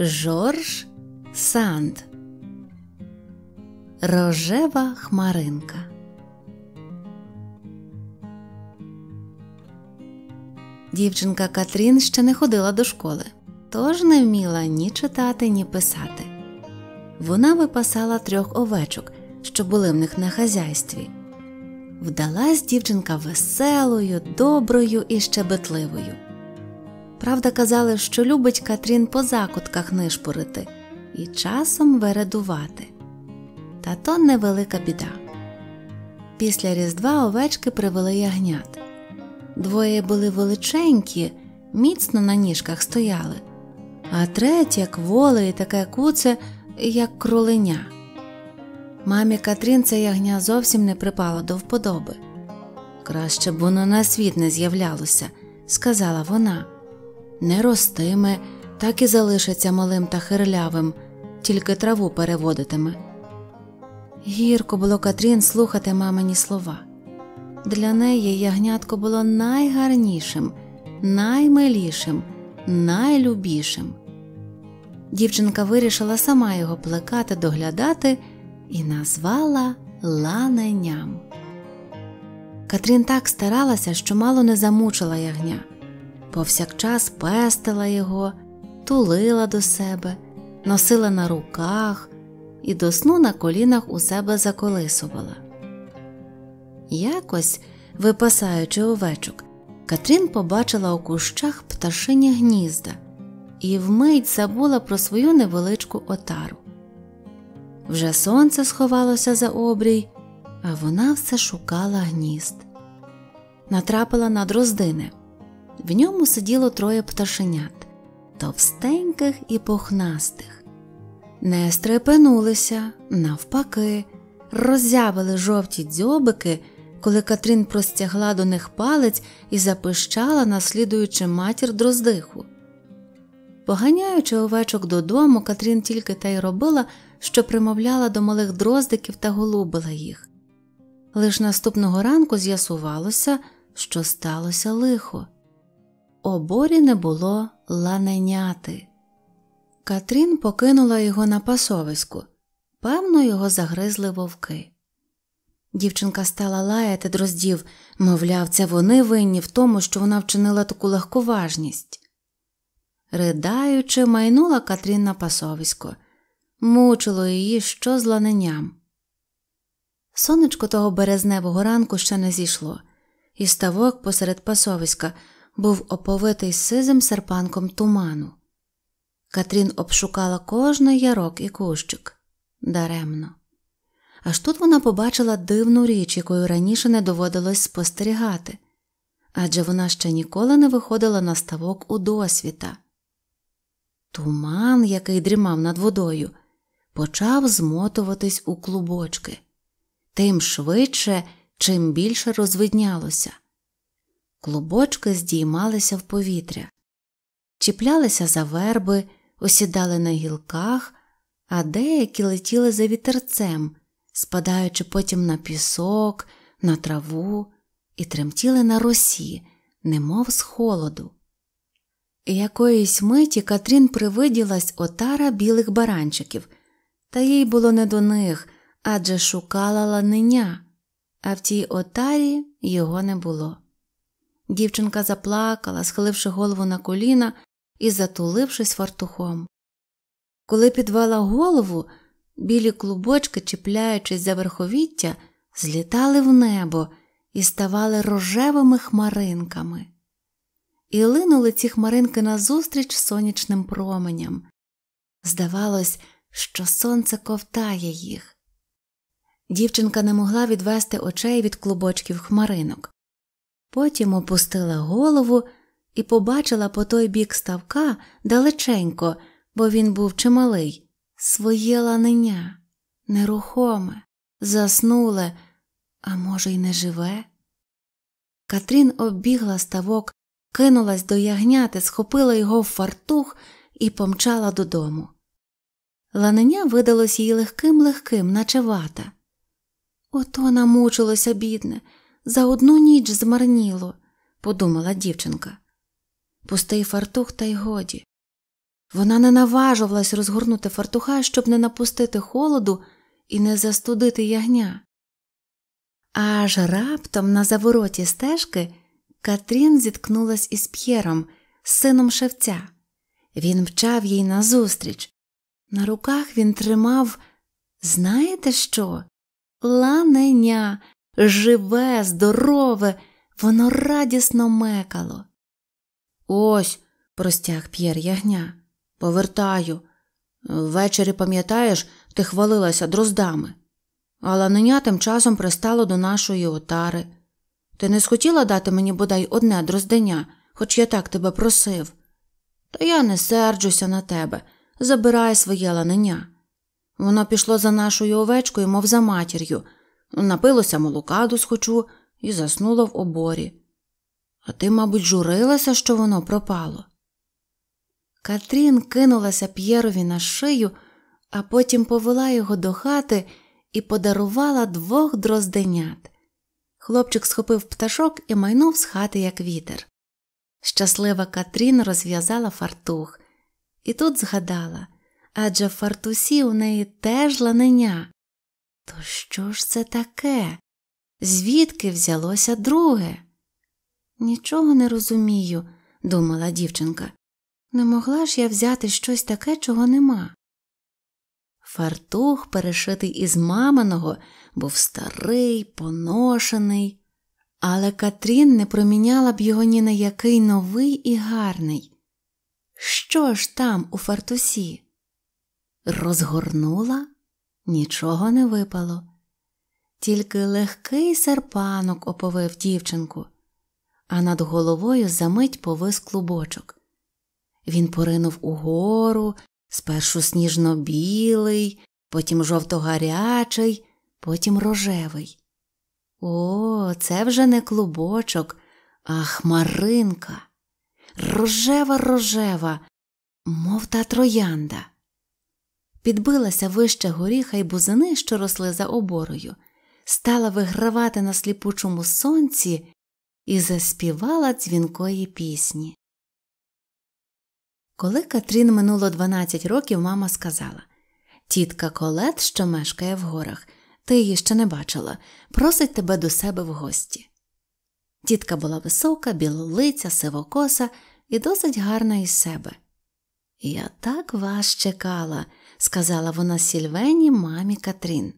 Жорж Санд. Рожева хмаринка. Дівчинка Катрін ще не ходила до школи, тож не вміла ні читати, ні писати. Вона випасала трьох овечок, що були в них на хазяйстві. Вдалась дівчинка веселою, доброю і щебетливою. Правда, казали, що любить Катрін по закутках нишпорити і часом вередувати. Та то невелика біда. Після Різдва овечки привели ягнят. Двоє були величенькі, міцно на ніжках стояли, а третє кволе і таке куце, як кроленя. Мамі Катрін це ягня зовсім не припало до вподоби. Краще б воно на світ не з'являлося, сказала вона не ростиме, так і залишиться малим та хирлявим, тільки траву переводитиме. Гірко було Катрін слухати мамині слова. Для неї ягнятко було найгарнішим, наймилішим, найлюбішим. Дівчинка вирішила сама його плекати, доглядати і назвала ланеням. Катрін так старалася, що мало не замучила ягня повсякчас пестила його, тулила до себе, носила на руках і до сну на колінах у себе заколисувала. Якось, випасаючи овечок, Катрін побачила у кущах пташині гнізда і вмить забула про свою невеличку отару. Вже сонце сховалося за обрій, а вона все шукала гнізд. Натрапила на дроздини. В ньому сиділо троє пташенят товстеньких і пухнастих. Не стрепенулися, навпаки, роззявили жовті дзьобики, коли Катрін простягла до них палець і запищала, наслідуючи матір дроздиху. Поганяючи овечок додому, Катрін тільки те й робила, що примовляла до малих дроздиків та голубила їх. Лиш наступного ранку з'ясувалося, що сталося лихо оборі не було ланеняти. Катрін покинула його на пасовиську, певно, його загризли вовки. Дівчинка стала лаяти дроздів, мовляв, це вони винні в тому, що вона вчинила таку легковажність. Ридаючи, майнула Катрін на пасовисько, мучило її що з ланенням. Сонечко того березневого ранку ще не зійшло, і ставок посеред пасовиська був оповитий сизим серпанком туману. Катрін обшукала кожний ярок і кущик даремно. Аж тут вона побачила дивну річ, якою раніше не доводилось спостерігати, адже вона ще ніколи не виходила на ставок у досвіта. Туман, який дрімав над водою, почав змотуватись у клубочки, тим швидше, чим більше розвиднялося клубочки здіймалися в повітря, чіплялися за верби, осідали на гілках, а деякі летіли за вітерцем, спадаючи потім на пісок, на траву і тремтіли на росі, немов з холоду. Якоїсь миті Катрін привиділась отара білих баранчиків, та їй було не до них адже шукала ланиня, а в тій отарі його не було. Дівчинка заплакала, схиливши голову на коліна і затулившись фартухом. Коли підвела голову, білі клубочки, чіпляючись за верховіття, злітали в небо і ставали рожевими хмаринками. І линули ці хмаринки назустріч сонячним променям. Здавалось, що сонце ковтає їх. Дівчинка не могла відвести очей від клубочків хмаринок. Потім опустила голову і побачила по той бік ставка далеченько, бо він був чималий, своє ланення, нерухоме, заснуле, а може, й не живе. Катрін оббігла ставок, кинулась до ягняти, схопила його в фартух і помчала додому. Ланення видалось їй легким легким, наче вата. Ото намучилося, бідне за одну ніч змарніло, подумала дівчинка. Пустий фартух, та й годі. Вона не наважувалась розгорнути фартуха, щоб не напустити холоду і не застудити ягня. Аж раптом на завороті стежки Катрін зіткнулась із П'єром, сином шевця. Він мчав їй назустріч. На руках він тримав, знаєте що? Ланеня, живе, здорове, воно радісно мекало. Ось, простяг П'єр ягня, повертаю. Ввечері, пам'ятаєш, ти хвалилася дроздами, а ланеня тим часом пристало до нашої отари. Ти не схотіла дати мені бодай одне дрозденя, хоч я так тебе просив. Та я не серджуся на тебе, забирай своє ланеня. Воно пішло за нашою овечкою, мов за матір'ю, Напилося молока досхочу і заснула в оборі. А ти, мабуть, журилася, що воно пропало. Катрін кинулася П'єрові на шию, а потім повела його до хати і подарувала двох дрозденят. Хлопчик схопив пташок і майнув з хати, як вітер. Щаслива Катрін розв'язала фартух і тут згадала адже в фартусі у неї теж ланення. То що ж це таке? Звідки взялося друге? Нічого не розумію, думала дівчинка. Не могла ж я взяти щось таке, чого нема. Фартух, перешитий із маминого, був старий, поношений, але Катрін не проміняла б його ні на який новий і гарний. Що ж там у фартусі? Розгорнула Нічого не випало, тільки легкий серпанок оповив дівчинку, а над головою замить повис клубочок. Він поринув угору, спершу сніжно-білий, потім жовто-гарячий, потім рожевий. О, це вже не клубочок, а хмаринка. Рожева рожева, мов та троянда підбилася вище горіха й бузини, що росли за оборою, стала вигравати на сліпучому сонці і заспівала дзвінкої пісні. Коли Катрін минуло 12 років, мама сказала Тітка Колет, що мешкає в горах, ти її ще не бачила, просить тебе до себе в гості. Тітка була висока, білолиця, сивокоса і досить гарна із себе. Я так вас чекала, сказала вона Сільвені мамі Катрін.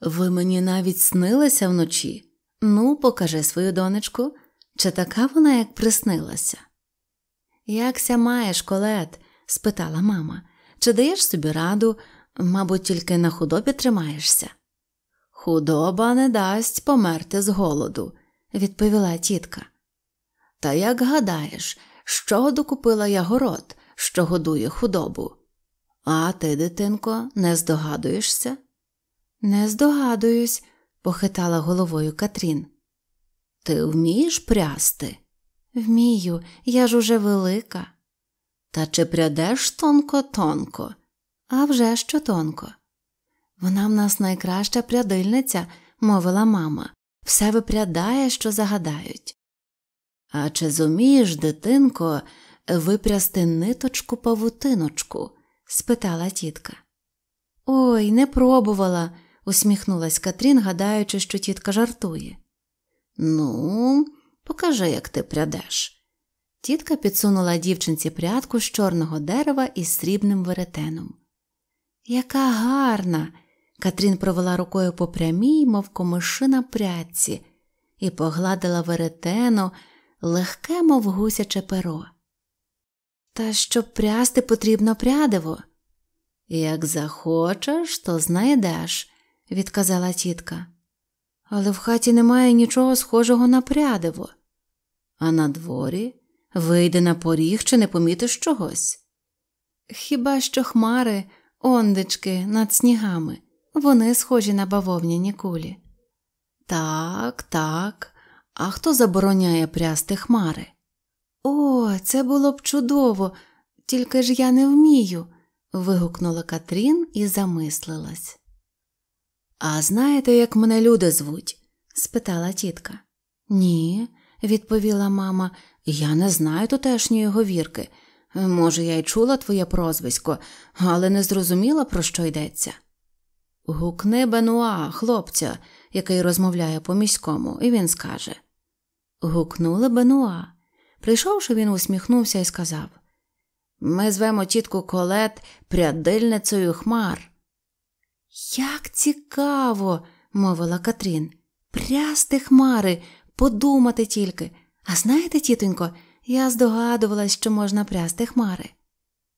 Ви мені навіть снилися вночі. Ну, покажи свою донечку, чи така вона як приснилася. Якся маєш, колет? спитала мама, чи даєш собі раду, мабуть, тільки на худобі тримаєшся? Худоба не дасть померти з голоду, відповіла тітка. Та як гадаєш, що докупила я город, що годує худобу? А ти, дитинко, не здогадуєшся? Не здогадуюсь, похитала головою Катрін. Ти вмієш прясти? Вмію, я ж уже велика. Та чи прядеш тонко тонко? «А вже що тонко. Вона в нас найкраща прядильниця, мовила мама, все випрядає, що загадають. А чи зумієш, дитинко, випрясти ниточку павутиночку? спитала тітка. Ой, не пробувала, усміхнулась Катрін, гадаючи, що тітка жартує. Ну, покажи, як ти прядеш. Тітка підсунула дівчинці прядку з чорного дерева із срібним веретеном. Яка гарна! Катрін провела рукою по прямій, мов комишина прядці, і погладила веретено легке, мов гусяче перо. Та щоб прясти потрібно прядиво. Як захочеш, то знайдеш, відказала тітка. Але в хаті немає нічого схожого на прядиво. А на дворі вийде на поріг чи не помітиш чогось. Хіба що хмари, ондечки над снігами, вони схожі на бавовняні кулі. Так, так, а хто забороняє прясти хмари? О, це було б чудово, тільки ж я не вмію. вигукнула Катрін і замислилась. А знаєте, як мене люди звуть? спитала тітка. Ні, відповіла мама, я не знаю тутешньої говірки. Може, я й чула твоє прозвисько, але не зрозуміла, про що йдеться. Гукни Бенуа, хлопця, який розмовляє по міському, і він скаже. Гукнули Бенуа. Прийшовши, він усміхнувся і сказав Ми звемо тітку колет прядильницею хмар. Як цікаво, мовила Катрін, прясти хмари, подумати тільки. А знаєте, тітонько, я здогадувалась, що можна прясти хмари.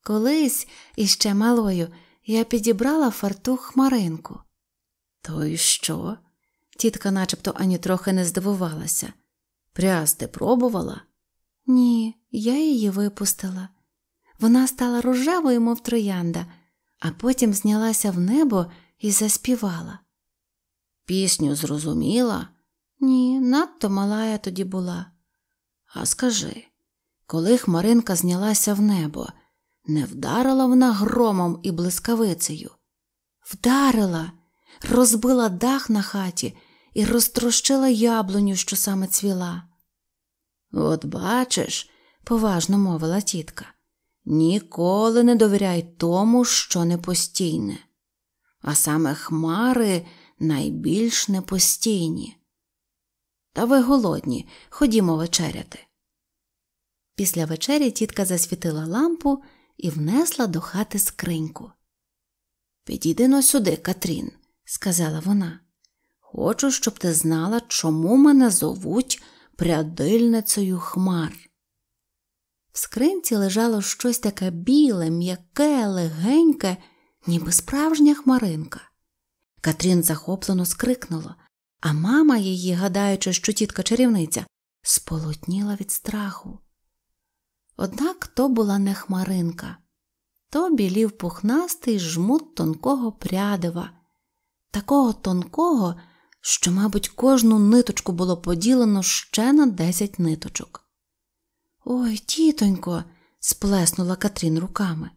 Колись, іще малою, я підібрала фартух хмаринку. То й що? Тітка начебто ані трохи не здивувалася. Прясти пробувала. Ні, я її випустила. Вона стала рожевою, мов троянда, а потім знялася в небо і заспівала. Пісню зрозуміла? Ні, надто мала я тоді була. А скажи, коли Хмаринка знялася в небо, не вдарила вона громом і блискавицею? Вдарила, розбила дах на хаті і розтрощила яблуню, що саме цвіла. От бачиш, поважно мовила тітка, ніколи не довіряй тому, що непостійне. А саме хмари найбільш непостійні. Та ви голодні, ходімо вечеряти. Після вечері тітка засвітила лампу і внесла до хати скриньку. Підійди но сюди, Катрін, сказала вона. Хочу, щоб ти знала, чому мене зовуть прядильницею хмар. В скринці лежало щось таке біле, м'яке, легеньке, ніби справжня хмаринка. Катрін захоплено скрикнула, а мама її, гадаючи, що тітка чарівниця, сполотніла від страху. Однак то була не хмаринка, то білів пухнастий жмут тонкого прядива, такого тонкого, що, мабуть, кожну ниточку було поділено ще на десять ниточок. Ой, тітонько, сплеснула Катрін руками.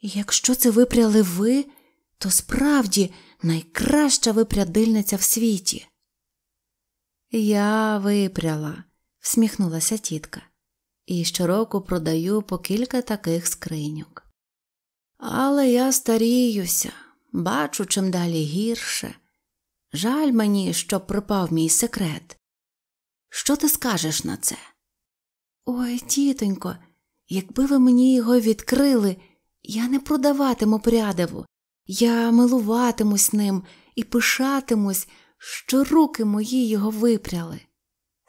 Якщо це випряли ви, то справді найкраща випрядильниця в світі. Я випряла, всміхнулася тітка, і щороку продаю по кілька таких скриньок. Але я старіюся, бачу чим далі гірше. Жаль мені, що пропав мій секрет. Що ти скажеш на це? Ой, тітонько, якби ви мені його відкрили, я не продаватиму прядиву, я милуватимусь ним і пишатимусь, що руки мої його випряли.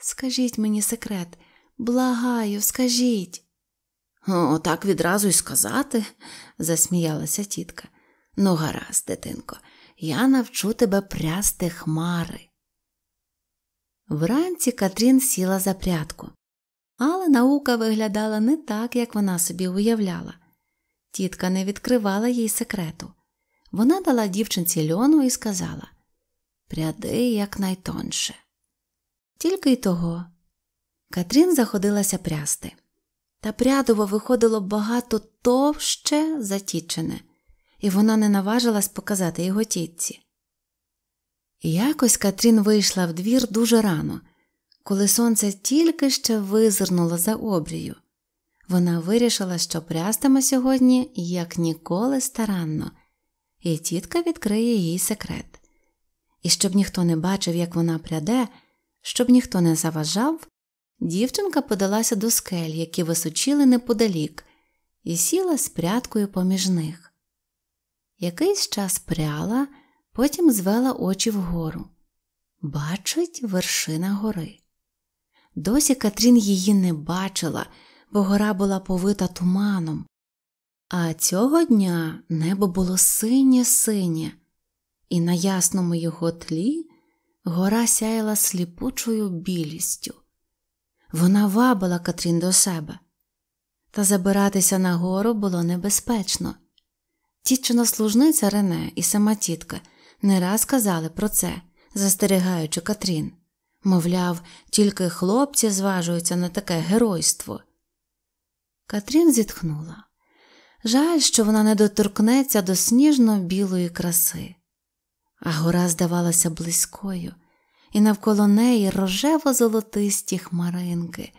Скажіть мені секрет, благаю, скажіть. «О, так відразу й сказати, засміялася тітка. Ну, гаразд, дитинко я навчу тебе прясти хмари. Вранці Катрін сіла за прядку, але наука виглядала не так, як вона собі уявляла. Тітка не відкривала їй секрету. Вона дала дівчинці льону і сказала Пряди якнайтонше. Тільки й того. Катрін заходилася прясти. Та прядово виходило багато товще затічене і вона не наважилась показати його тітці. Якось Катрін вийшла в двір дуже рано, коли сонце тільки ще визирнуло за обрію. Вона вирішила, що прястиме сьогодні, як ніколи старанно, і тітка відкриє їй секрет. І щоб ніхто не бачив, як вона пряде, щоб ніхто не заважав, дівчинка подалася до скель, які височили неподалік, і сіла з прядкою поміж них. Якийсь час пряла, потім звела очі вгору. Бачить вершина гори. Досі Катрін її не бачила, бо гора була повита туманом. А цього дня небо було синє-синє, і на ясному його тлі гора сяяла сліпучою білістю. Вона вабила Катрін до себе, та забиратися на гору було небезпечно. Тітчина служниця Рене і сама тітка не раз казали про це, застерігаючи Катрін. Мовляв, тільки хлопці зважуються на таке геройство. Катрін зітхнула. Жаль, що вона не доторкнеться до сніжно-білої краси. А гора здавалася близькою, і навколо неї рожево золотисті хмаринки,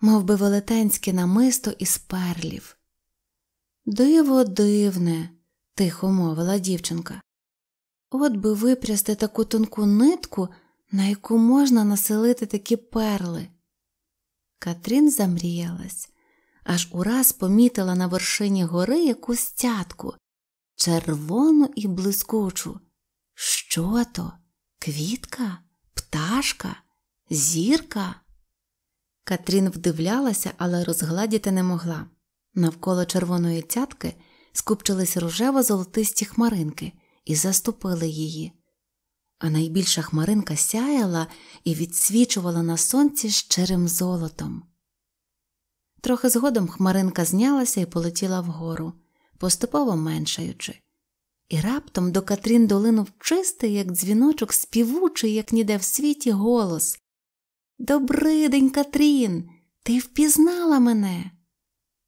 мов би велетенське намисто із перлів. Диво дивне, тихо мовила дівчинка. От би випрясти таку тонку нитку, на яку можна населити такі перли. Катрін замріялась, аж ураз помітила на вершині гори якусь цятку, червону і блискучу. Що то? Квітка, пташка, зірка? Катрін вдивлялася, але розгладіти не могла. Навколо червоної цятки скупчились рожево золотисті хмаринки і заступили її. А найбільша хмаринка сяяла і відсвічувала на сонці щирим золотом. Трохи згодом хмаринка знялася і полетіла вгору, поступово меншаючи, і раптом до Катрін долинув чистий, як дзвіночок, співучий, як ніде в світі, голос Добридень, Катрін, ти впізнала мене.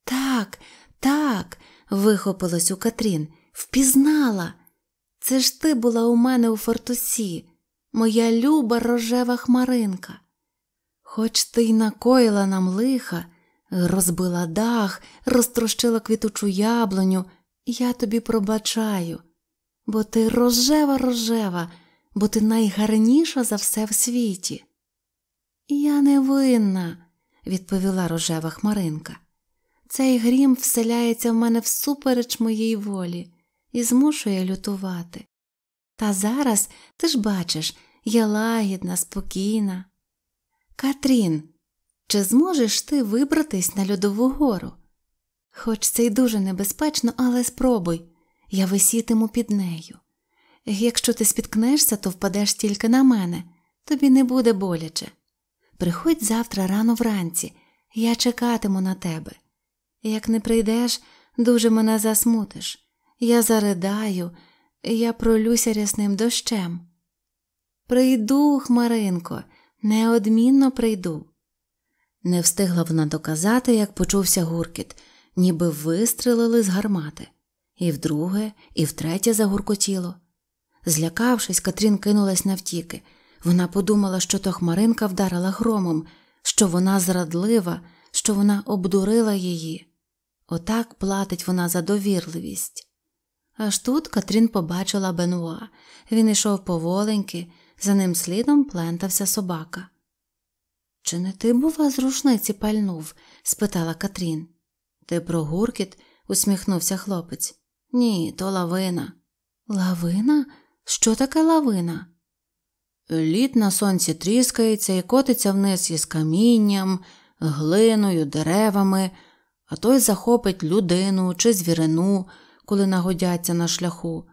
Так, так, Вихопилась у Катрін. Впізнала. Це ж ти була у мене у фортусі, моя люба рожева хмаринка. Хоч ти й накоїла нам лиха, розбила дах, розтрощила квітучу яблуню, я тобі пробачаю, бо ти рожева рожева, бо ти найгарніша за все в світі. Я не винна, відповіла рожева хмаринка. Цей грім вселяється в мене всупереч моїй волі і змушує лютувати. Та зараз, ти ж бачиш, я лагідна, спокійна. Катрін, чи зможеш ти вибратись на льодову гору? Хоч це й дуже небезпечно, але спробуй, я висітиму під нею. Якщо ти спіткнешся, то впадеш тільки на мене, тобі не буде боляче. Приходь завтра рано вранці, я чекатиму на тебе. Як не прийдеш, дуже мене засмутиш. Я заридаю, я пролюся рясним дощем. Прийду, Хмаринко, неодмінно прийду. Не встигла вона доказати, як почувся гуркіт, ніби вистрелили з гармати. І вдруге, і втретє загуркотіло. Злякавшись, Катрін кинулась навтіки. Вона подумала, що то Хмаринка вдарила громом, що вона зрадлива, що вона обдурила її. Отак платить вона за довірливість. Аж тут Катрін побачила Бенуа. Він йшов поволеньки, за ним слідом плентався собака. Чи не ти, бува, з рушниці пальнув? спитала Катрін. Ти про гуркіт? усміхнувся хлопець. Ні, то лавина. Лавина? Що таке лавина? Лід на сонці тріскається і котиться вниз із камінням, глиною, деревами а той захопить людину чи звірину, коли нагодяться на шляху.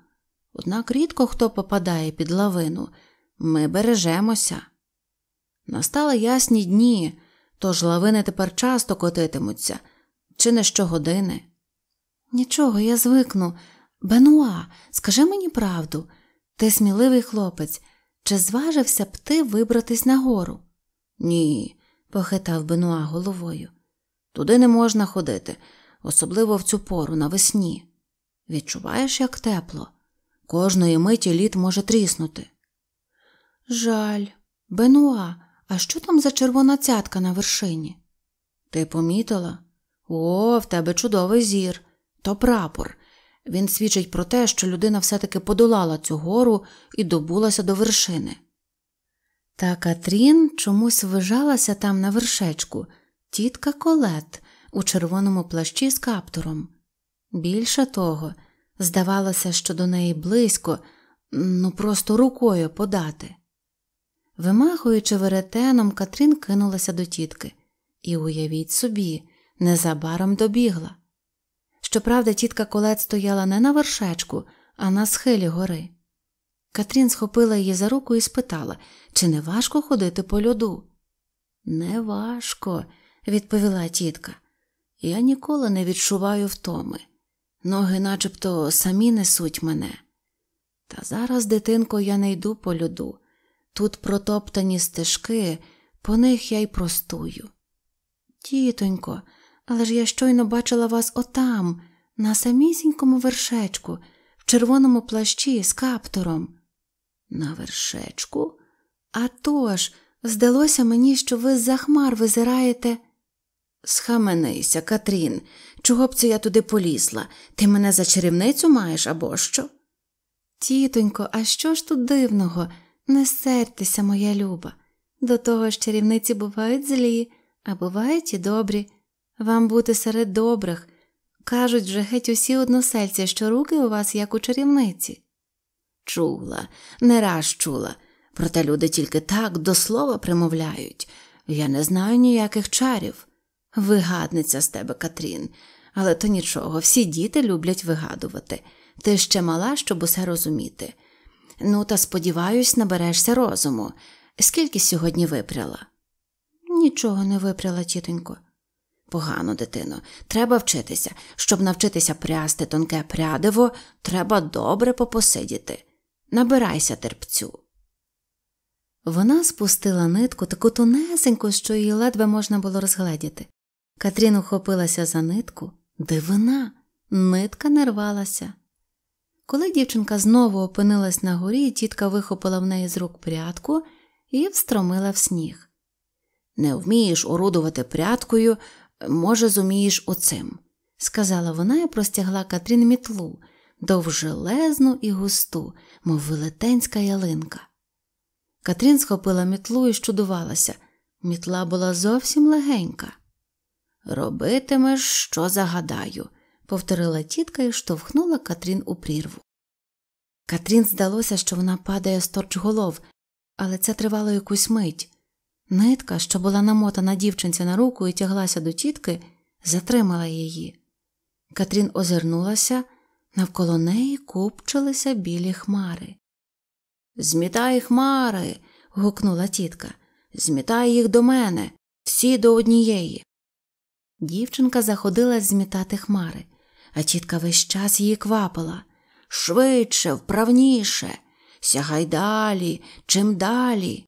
Однак рідко хто попадає під лавину, ми бережемося. Настали ясні дні, тож лавини тепер часто котитимуться, чи не щогодини. Нічого, я звикну. Бенуа, скажи мені правду, ти сміливий хлопець, чи зважився б ти вибратись на гору? Ні, похитав Бенуа головою. Туди не можна ходити, особливо в цю пору навесні. Відчуваєш, як тепло, кожної миті лід може тріснути. Жаль, Бенуа, а що там за червона цятка на вершині? Ти помітила? О, в тебе чудовий зір, то прапор. Він свідчить про те, що людина все-таки подолала цю гору і добулася до вершини. Та Катрін чомусь вижалася там на вершечку, тітка Колет у червоному плащі з каптуром. Більше того, здавалося, що до неї близько, ну просто рукою подати. Вимахуючи веретеном, Катрін кинулася до тітки, і, уявіть собі, незабаром добігла. Щоправда, тітка Колет стояла не на вершечку, а на схилі гори. Катрін схопила її за руку і спитала, чи не важко ходити по льоду. Не важко, відповіла тітка. Я ніколи не відчуваю втоми. Ноги начебто самі несуть мене. Та зараз, дитинко, я не йду по люду. Тут протоптані стежки, по них я й простую. Тітонько, але ж я щойно бачила вас отам, на самісінькому вершечку, в червоному плащі з каптуром. На вершечку? А тож, здалося мені, що ви з за хмар визираєте. Схаменися, Катрін, чого б це я туди полізла? Ти мене за чарівницю маєш або що? Тітонько, а що ж тут дивного? Не сердьтеся, моя люба. До того ж чарівниці бувають злі, а бувають і добрі. Вам бути серед добрих. Кажуть вже геть усі односельці, що руки у вас як у чарівниці. Чула, не раз чула, проте люди тільки так до слова примовляють. Я не знаю ніяких чарів. Вигадниця з тебе, Катрін, але то нічого, всі діти люблять вигадувати. Ти ще мала, щоб усе розуміти. Ну, та сподіваюсь, наберешся розуму. Скільки сьогодні випряла? Нічого не випряла, тітонько. Погано, дитино, треба вчитися. Щоб навчитися прясти тонке прядиво, треба добре попосидіти. Набирайся терпцю. Вона спустила нитку таку тонесеньку, що її ледве можна було розгледіти. Катрін ухопилася за нитку. Дивина, нитка не рвалася. Коли дівчинка знову опинилась на горі, тітка вихопила в неї з рук прятку і встромила в сніг. Не вмієш орудувати пряткою, може, зумієш оцим, сказала вона і простягла Катрін мітлу, довжелезну і густу, мов велетенська ялинка. Катрін схопила мітлу і щудувалася. Мітла була зовсім легенька. Робитимеш, що загадаю, повторила тітка і штовхнула Катрін у прірву. Катрін здалося, що вона падає з торч голов, але це тривало якусь мить. Нитка, що була намотана дівчинці на руку і тяглася до тітки, затримала її. Катрін озирнулася, навколо неї купчилися білі хмари. Змітай хмари. гукнула тітка. Змітай їх до мене, всі до однієї. Дівчинка заходила змітати хмари, а тітка весь час її квапила швидше, вправніше, сягай далі, чим далі.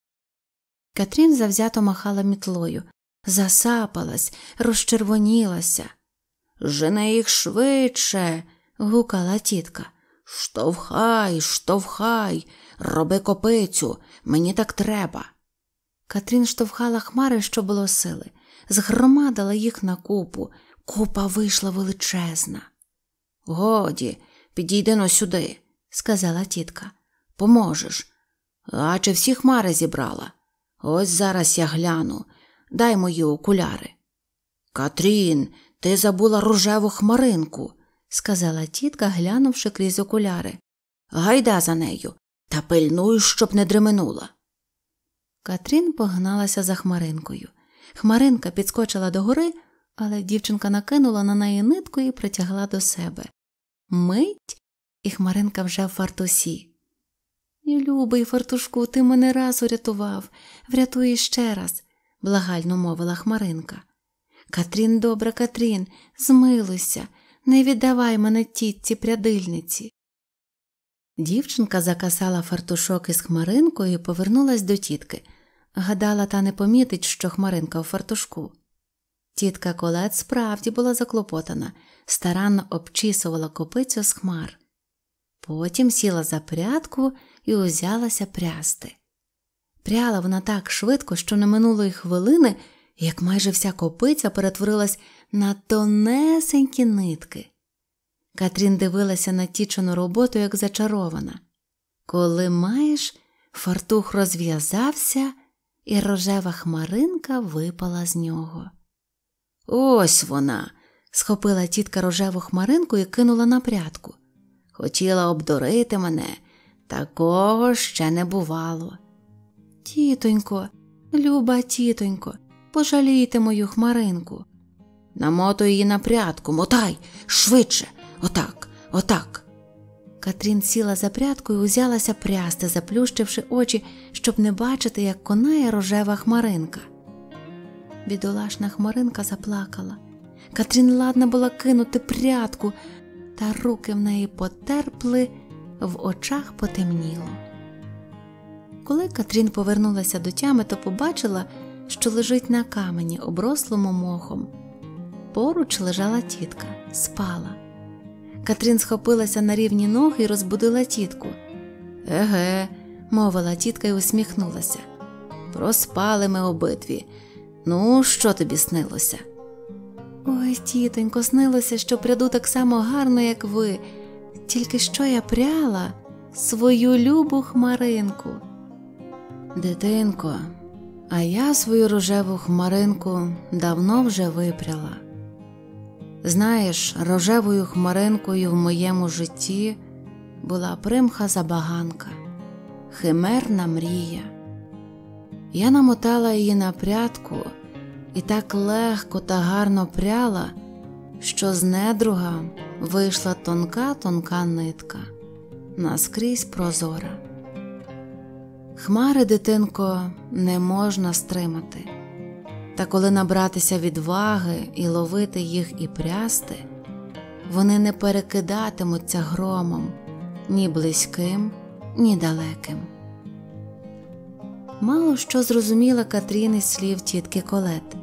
Катрін завзято махала мітлою, засапалась, розчервонілася. Жене їх швидше. гукала тітка. Штовхай, штовхай, роби копицю, мені так треба. Катрін штовхала хмари, що було сили згромадила їх на купу. Купа вийшла величезна. Годі, підійди но сюди, сказала тітка. Поможеш. А чи всі хмари зібрала? Ось зараз я гляну, дай мої окуляри. Катрін, ти забула рожеву хмаринку, сказала тітка, глянувши крізь окуляри. Гайда за нею, та пильнуй, щоб не дременула. Катрін погналася за хмаринкою. Хмаринка підскочила догори, але дівчинка накинула на неї нитку і притягла до себе. Мить, і Хмаринка вже в фартусі. Любий фартушку, ти мене раз урятував, врятуй ще раз, благально мовила Хмаринка. Катрін, добра Катрін, змилуйся, не віддавай мене тітці прядильниці. Дівчинка закасала фартушок із хмаринкою і повернулась до тітки. Гадала, та не помітить, що хмаринка у фартушку. Тітка Колет справді була заклопотана, старанно обчісувала копицю з хмар. Потім сіла за прядку і узялася прясти. Пряла вона так швидко, що не минулої хвилини, як майже вся копиця перетворилась на тонесенькі нитки. Катрін дивилася на тічену роботу, як зачарована. Коли маєш, фартух розв'язався і рожева хмаринка випала з нього. Ось вона, схопила тітка рожеву хмаринку і кинула на прядку. Хотіла обдурити мене, такого ще не бувало. Тітонько, люба тітонько, пожалійте мою хмаринку. Намотуй її на прядку, мотай, швидше, отак, отак. Катрін сіла за прядку і узялася прясти, заплющивши очі, щоб не бачити, як конає рожева хмаринка. Бідолашна хмаринка заплакала. Катрін ладна була кинути прядку, та руки в неї потерпли, в очах потемніло. Коли Катрін повернулася до тями, то побачила, що лежить на камені, оброслому мохом. Поруч лежала тітка, спала. Катрін схопилася на рівні ног і розбудила тітку. Еге, мовила тітка і усміхнулася. Проспали ми обидві. Ну, що тобі снилося? Ой, тітонько, снилося, що пряду так само гарно, як ви, тільки що я пряла свою любу хмаринку. Дитинко, а я свою рожеву хмаринку давно вже випряла. Знаєш, рожевою хмаринкою в моєму житті була примха забаганка, химерна мрія. Я намотала її на прядку і так легко та гарно пряла, що з недруга вийшла тонка тонка нитка, наскрізь прозора. Хмари, дитинко, не можна стримати. Та коли набратися відваги і ловити їх і прясти, вони не перекидатимуться громом ні близьким, ні далеким. Мало що зрозуміла Катрін із слів тітки Колет,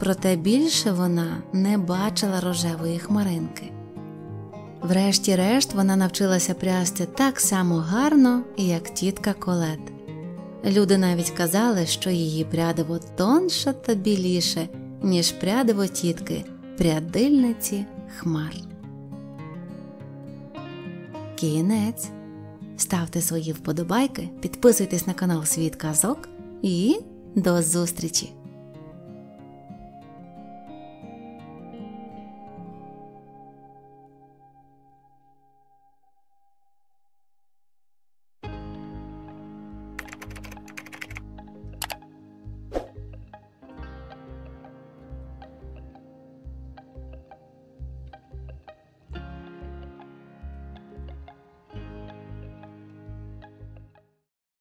проте більше вона не бачила рожевої хмаринки. Врешті-решт вона навчилася прясти так само гарно, як тітка Колет. Люди навіть казали, що її прядиво тонше та біліше, ніж прядиво тітки, прядильниці хмар. Кінець. Ставте свої вподобайки, підписуйтесь на канал Світ Казок і до зустрічі!